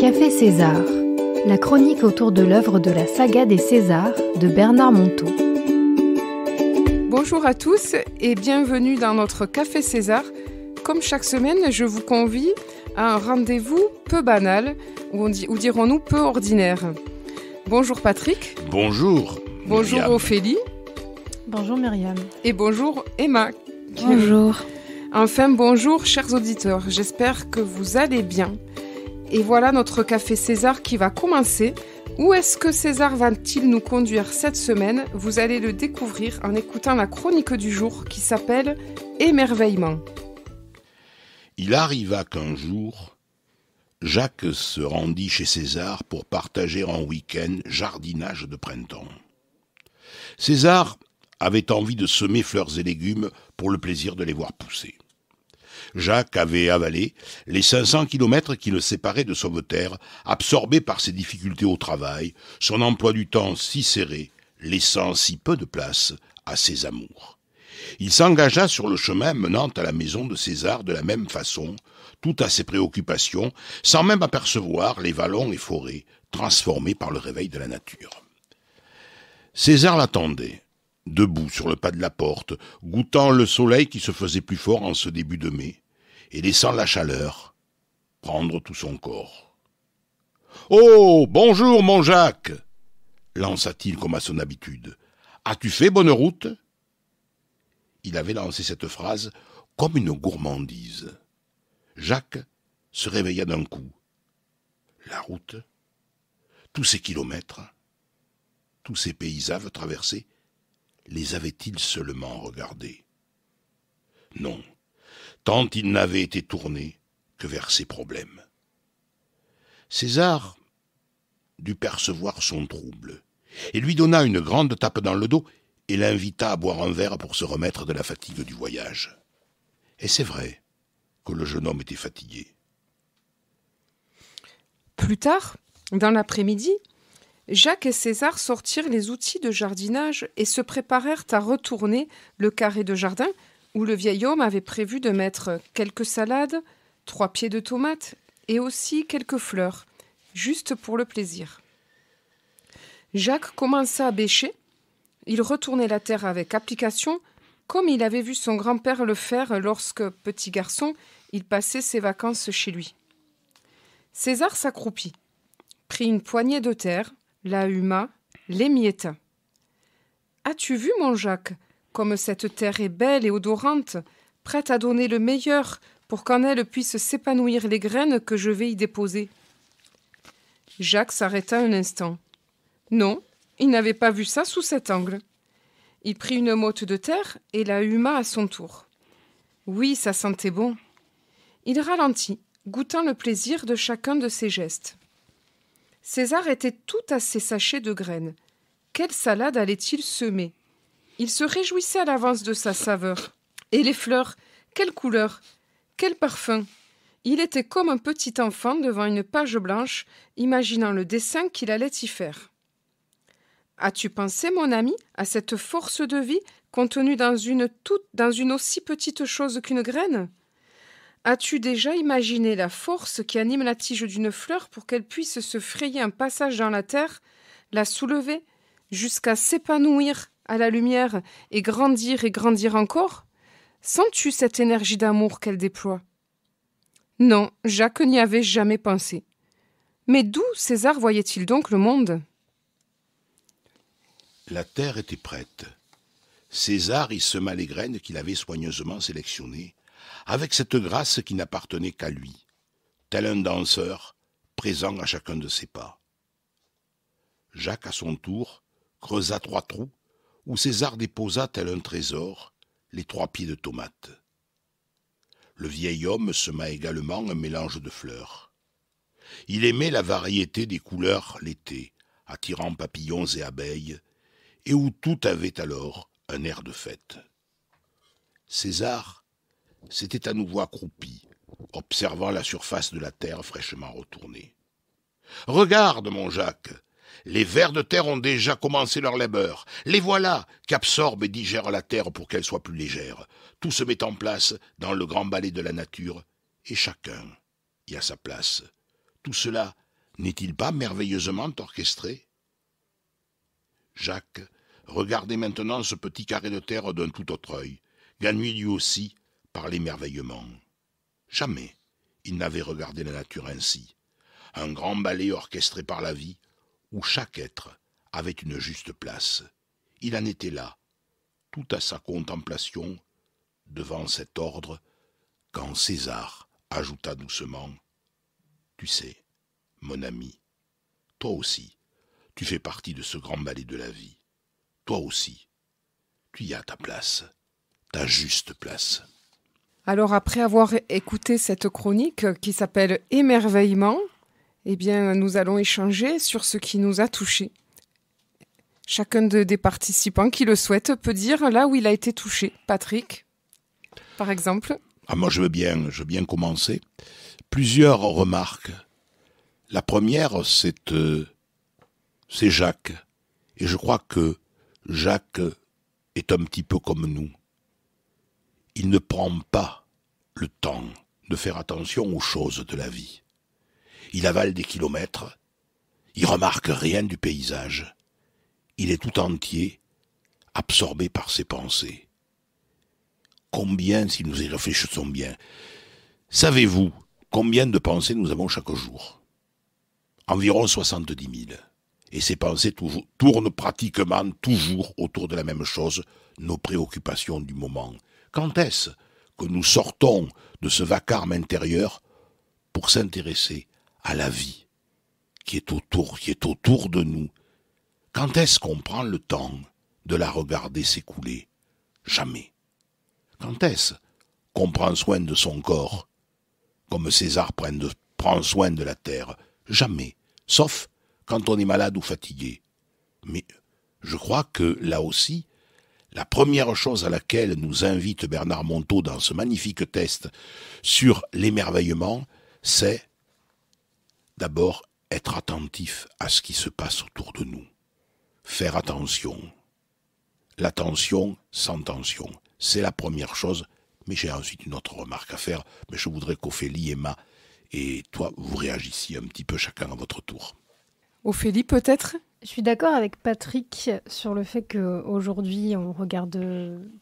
Café César, la chronique autour de l'œuvre de la saga des Césars de Bernard Monteau. Bonjour à tous et bienvenue dans notre Café César. Comme chaque semaine, je vous convie à un rendez-vous peu banal, ou, dirons-nous peu ordinaire. Bonjour Patrick. Bonjour. Bonjour Ophélie. Bonjour Myriam. Et bonjour Emma. Bonjour. Enfin bonjour chers auditeurs, j'espère que vous allez bien. Et voilà notre café César qui va commencer. Où est-ce que César va-t-il nous conduire cette semaine Vous allez le découvrir en écoutant la chronique du jour qui s'appelle Émerveillement. Il arriva qu'un jour, Jacques se rendit chez César pour partager en week-end jardinage de printemps. César avait envie de semer fleurs et légumes pour le plaisir de les voir pousser. Jacques avait avalé les 500 kilomètres qui le séparaient de Sauveterre, absorbé par ses difficultés au travail, son emploi du temps si serré, laissant si peu de place à ses amours. Il s'engagea sur le chemin menant à la maison de César de la même façon, tout à ses préoccupations, sans même apercevoir les vallons et forêts transformés par le réveil de la nature. César l'attendait, debout sur le pas de la porte, goûtant le soleil qui se faisait plus fort en ce début de mai, et laissant la chaleur prendre tout son corps. Oh. Bonjour, mon Jacques. lança t-il comme à son habitude. As tu fait bonne route? Il avait lancé cette phrase comme une gourmandise. Jacques se réveilla d'un coup. La route, tous ces kilomètres, tous ces paysages traversés, les avait-il seulement regardés Non, tant il n'avait été tourné que vers ses problèmes. César dut percevoir son trouble, et lui donna une grande tape dans le dos, et l'invita à boire un verre pour se remettre de la fatigue du voyage. Et c'est vrai que le jeune homme était fatigué. Plus tard, dans l'après-midi, Jacques et César sortirent les outils de jardinage et se préparèrent à retourner le carré de jardin où le vieil homme avait prévu de mettre quelques salades, trois pieds de tomates et aussi quelques fleurs, juste pour le plaisir. Jacques commença à bêcher. Il retournait la terre avec application, comme il avait vu son grand-père le faire lorsque, petit garçon, il passait ses vacances chez lui. César s'accroupit, prit une poignée de terre, la huma, les As-tu vu, mon Jacques, comme cette terre est belle et odorante, prête à donner le meilleur pour qu'en elle puissent s'épanouir les graines que je vais y déposer Jacques s'arrêta un instant. Non, il n'avait pas vu ça sous cet angle. Il prit une motte de terre et la huma à son tour. Oui, ça sentait bon. Il ralentit, goûtant le plaisir de chacun de ses gestes. César était tout à ses sachets de graines. Quelle salade allait-il semer Il se réjouissait à l'avance de sa saveur. Et les fleurs, quelle couleur Quel parfum Il était comme un petit enfant devant une page blanche, imaginant le dessin qu'il allait y faire. As-tu pensé, mon ami, à cette force de vie contenue dans une, toute, dans une aussi petite chose qu'une graine As-tu déjà imaginé la force qui anime la tige d'une fleur pour qu'elle puisse se frayer un passage dans la terre, la soulever, jusqu'à s'épanouir à la lumière et grandir et grandir encore Sens-tu cette énergie d'amour qu'elle déploie Non, Jacques n'y avait jamais pensé. Mais d'où César voyait-il donc le monde La terre était prête. César y sema les graines qu'il avait soigneusement sélectionnées avec cette grâce qui n'appartenait qu'à lui, tel un danseur présent à chacun de ses pas. Jacques, à son tour, creusa trois trous où César déposa, tel un trésor, les trois pieds de tomates. Le vieil homme sema également un mélange de fleurs. Il aimait la variété des couleurs l'été, attirant papillons et abeilles, et où tout avait alors un air de fête. César s'était à nouveau accroupi, observant la surface de la terre fraîchement retournée. Regarde, mon Jacques, les vers de terre ont déjà commencé leur labeur. Les voilà qu'absorbe et digère la terre pour qu'elle soit plus légère. Tout se met en place dans le grand ballet de la nature, et chacun y a sa place. Tout cela n'est-il pas merveilleusement orchestré Jacques regardait maintenant ce petit carré de terre d'un tout autre œil, Ganui lui aussi par l'émerveillement. Jamais il n'avait regardé la nature ainsi, un grand ballet orchestré par la vie, où chaque être avait une juste place. Il en était là, tout à sa contemplation, devant cet ordre, quand César ajouta doucement Tu sais, mon ami, toi aussi, tu fais partie de ce grand ballet de la vie. Toi aussi, tu y as ta place, ta juste place. Alors après avoir écouté cette chronique qui s'appelle Émerveillement, eh bien nous allons échanger sur ce qui nous a touchés. Chacun des participants qui le souhaite peut dire là où il a été touché. Patrick, par exemple. Ah, moi je veux bien, je veux bien commencer. Plusieurs remarques. La première, c'est euh, c'est Jacques. Et je crois que Jacques est un petit peu comme nous il ne prend pas le temps de faire attention aux choses de la vie. Il avale des kilomètres, il remarque rien du paysage, il est tout entier, absorbé par ses pensées. Combien, si nous y réfléchissons bien, savez-vous combien de pensées nous avons chaque jour Environ 70 000. Et ces pensées tournent pratiquement toujours autour de la même chose, nos préoccupations du moment, quand est-ce que nous sortons de ce vacarme intérieur pour s'intéresser à la vie qui est autour, qui est autour de nous Quand est-ce qu'on prend le temps de la regarder s'écouler Jamais. Quand est-ce qu'on prend soin de son corps comme César prend, prend soin de la terre Jamais. Sauf quand on est malade ou fatigué. Mais je crois que là aussi, la première chose à laquelle nous invite Bernard Montault dans ce magnifique test sur l'émerveillement, c'est d'abord être attentif à ce qui se passe autour de nous. Faire attention. L'attention sans tension. C'est la première chose, mais j'ai ensuite une autre remarque à faire, mais je voudrais qu'Ophélie, Emma et toi, vous réagissiez un petit peu chacun à votre tour. Ophélie, peut-être je suis d'accord avec Patrick sur le fait qu'aujourd'hui, on regarde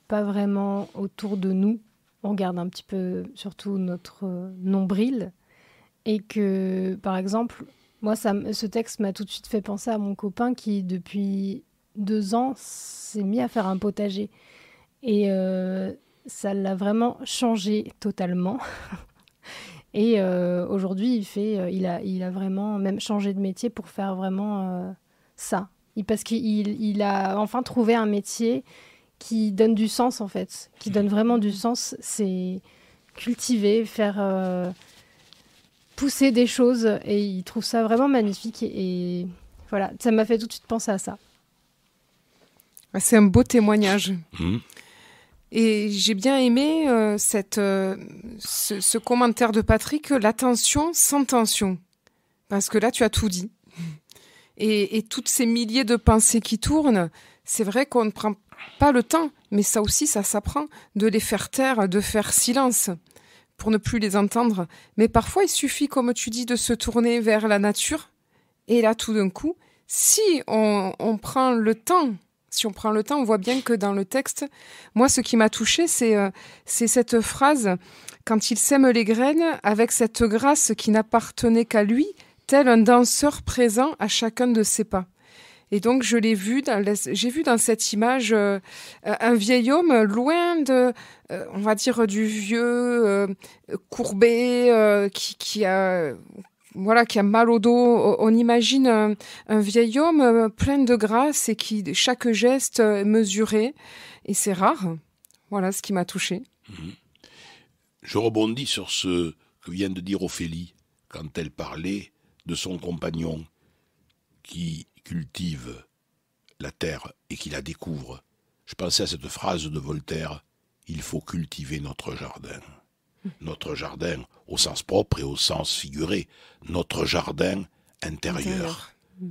pas vraiment autour de nous. On regarde un petit peu surtout notre euh, nombril. Et que, par exemple, moi, ça, ce texte m'a tout de suite fait penser à mon copain qui, depuis deux ans, s'est mis à faire un potager. Et euh, ça l'a vraiment changé totalement. Et euh, aujourd'hui, il fait, il a, il a vraiment même changé de métier pour faire vraiment ça. Parce qu'il a enfin trouvé un métier qui donne du sens, en fait. Qui donne vraiment du sens. C'est cultiver, faire euh, pousser des choses. Et il trouve ça vraiment magnifique. Et, voilà, ça m'a fait tout de suite penser à ça. Ah, c'est un beau témoignage. Mhm. Et j'ai bien aimé euh, cette, euh, ce, commentaire de Patrick, l'attention sans tension. Parce que là, tu as tout dit et, toutes ces milliers de pensées qui tournent, c'est vrai qu'on ne prend pas le temps, mais ça aussi, ça s'apprend, de les faire taire, de faire silence pour ne plus les entendre. Mais parfois, il suffit, comme tu dis, de se tourner vers la nature. Et là, tout d'un coup, si on, prend le temps, si on prend le temps, on voit bien que dans le texte, moi, ce qui m'a touché, euh, c'est cette phrase quand il sème les graines avec cette grâce qui n'appartenait qu'à lui, tel un danseur présent à chacun de ses pas. Et donc je l'ai vu, j'ai vu dans cette image euh, euh, un vieil homme loin de, euh, on va dire du vieux courbé qui, a, voilà, qui a mal au dos. On imagine un, vieil homme plein de grâce et qui chaque geste mesuré. Et c'est rare. Voilà ce qui m'a touché. Mhm. Je rebondis sur ce que vient de dire Ophélie quand elle parlait de son compagnon qui cultive la terre et qui la découvre. Je pensais à cette phrase de Voltaire, il faut cultiver notre jardin. Notre jardin au sens propre et au sens figuré, notre jardin intérieur. Mm.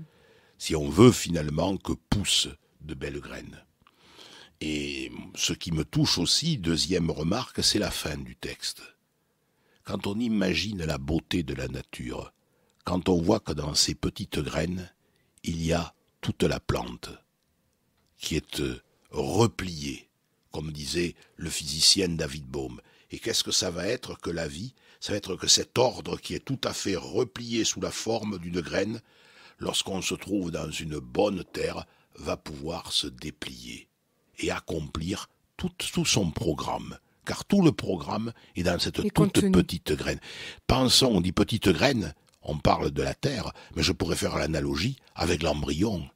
Si on veut finalement que poussent de belles graines. Et ce qui me touche aussi, deuxième remarque, c'est la fin du texte. Quand on imagine la beauté de la nature, quand on voit que dans ces petites graines, il y a toute la plante qui est euh, repliée, comme disait le physicien David Bohm. Et qu'est-ce que ça va être que la vie Ça va être que cet ordre qui est tout à fait replié sous la forme d'une graine, lorsqu'on se trouve dans une bonne terre, va pouvoir se déplier et accomplir tout, tout son programme. Car tout le programme est dans cette toute petite graine. Pensons, on dit petite graine, on parle de la Terre, mais je pourrais faire l'analogie avec l'embryon.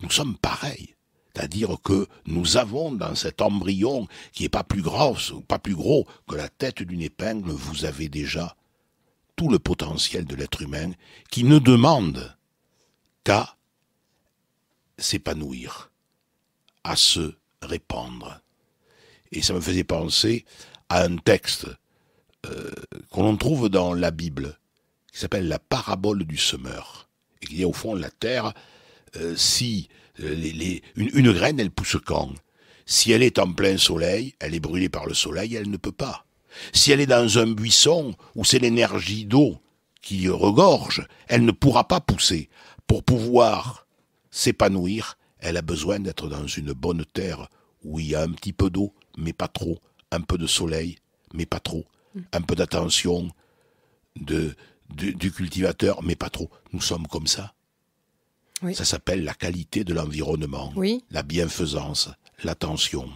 Nous sommes pareils. C'est-à-dire que nous avons dans cet embryon, qui n'est pas plus gros ou pas plus gros que la tête d'une épingle, vous avez déjà tout le potentiel de l'être humain qui ne demande qu'à s'épanouir, à se répandre. Et ça me faisait penser à un texte euh, qu'on trouve dans la Bible, qui s'appelle la parabole du semeur, Il y a au fond la terre, euh, si euh, les, une, graine, elle pousse quand Si elle est en plein soleil, elle est brûlée par le soleil, elle ne peut pas. Si elle est dans un buisson où c'est l'énergie d'eau qui regorge, elle ne pourra pas pousser. Pour pouvoir s'épanouir, elle a besoin d'être dans une bonne terre où il y a un petit peu d'eau, mais pas trop, un peu de soleil, mais pas trop, mm. un peu d'attention, de, du, cultivateur, mais pas trop. Nous sommes comme ça. Ça s'appelle la qualité de l'environnement, la bienfaisance, l'attention.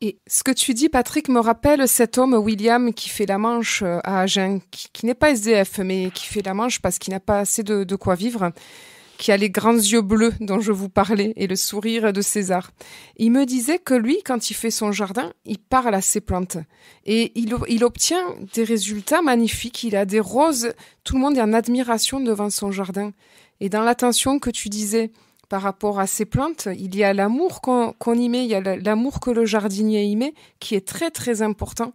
Et ce que tu dis, Patrick, me rappelle cet homme, William, qui fait la manche à Agen, qui, n'est pas SDF, mais qui fait la manche parce qu'il n'a pas assez de quoi vivre qui a les grands yeux bleus dont je vous parlais et le sourire de César. Il me disait que lui, quand il fait son jardin, il parle à ses plantes et il, obtient des résultats magnifiques. Il a des roses, tout le monde est en admiration devant son jardin. Et dans l'attention que tu disais par rapport à ses plantes, il y a l'amour qu'on y met, il y a l'amour que le jardinier y met, qui est très très important.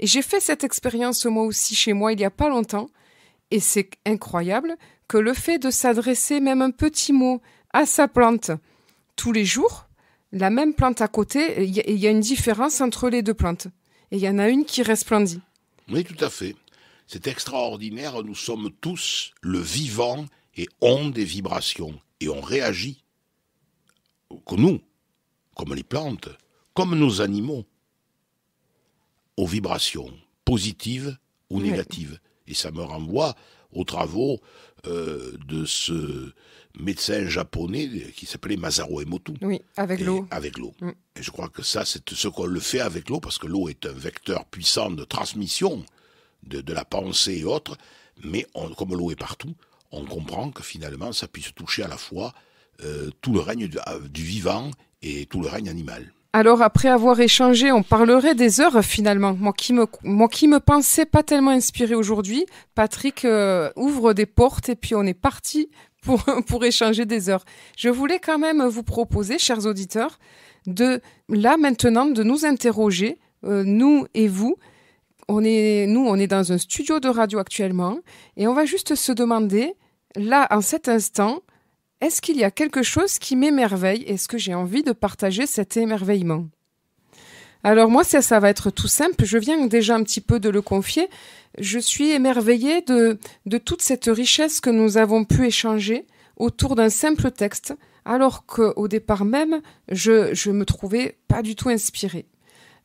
Et j'ai fait cette expérience moi aussi chez moi il n'y a pas longtemps, et c'est incroyable que le fait de s'adresser même un petit mot à sa plante tous les jours, la même plante à côté, il y, a une différence entre les deux plantes. Et il y en a une qui resplendit. Oui, tout à fait. C'est extraordinaire. Nous sommes tous le vivant et ont des vibrations. Et on réagit. Comme nous, comme les plantes, comme nos animaux, aux vibrations positives ou négatives. Et ça me renvoie aux travaux euh, de ce médecin japonais qui s'appelait Masaru Emoto. Oui, avec l'eau. Avec l'eau. Mm. Et je crois que ça, c'est ce qu'on le fait avec l'eau, parce que l'eau est un vecteur puissant de transmission de, la pensée et autres, mais on, comme l'eau est partout, on comprend que finalement, ça puisse toucher à la fois euh, tout le règne euh, du vivant et tout le règne animal. Alors après avoir échangé, on parlerait des heures finalement. Moi qui me, qui me pensais pas tellement inspiré aujourd'hui, Patrick euh, ouvre des portes et puis on est parti pour, pour échanger des heures. Je voulais quand même vous proposer, chers auditeurs, de là maintenant de nous interroger, euh, nous et vous. On est, nous, on est dans un studio de radio actuellement et on va juste se demander, là, en cet instant, est-ce qu'il y a quelque chose qui m'émerveille Est-ce que j'ai envie de partager cet émerveillement alors moi, ça, va être tout simple. Je viens déjà un petit peu de le confier. Je suis émerveillée de, de toute cette richesse que nous avons pu échanger autour d'un simple texte, alors qu'au départ même, je, ne me trouvais pas du tout inspirée.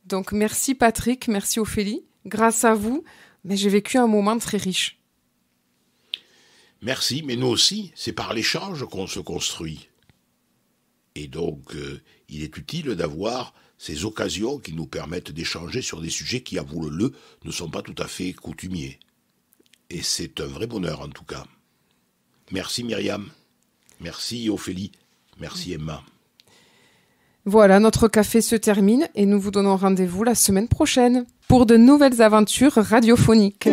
Donc merci Patrick, merci Ophélie. Grâce à vous, mais j'ai vécu un moment très riche. Merci, mais nous aussi, c'est par l'échange qu'on se construit. Et donc, euh, il est utile d'avoir ces occasions qui nous permettent d'échanger sur des sujets qui, vous le ne sont pas tout à fait coutumiers. Et c'est un vrai bonheur en tout cas. Merci Myriam. Merci Ophélie. Merci Emma. Voilà, notre café se termine et nous vous donnons rendez-vous la semaine prochaine pour de nouvelles aventures radiophoniques.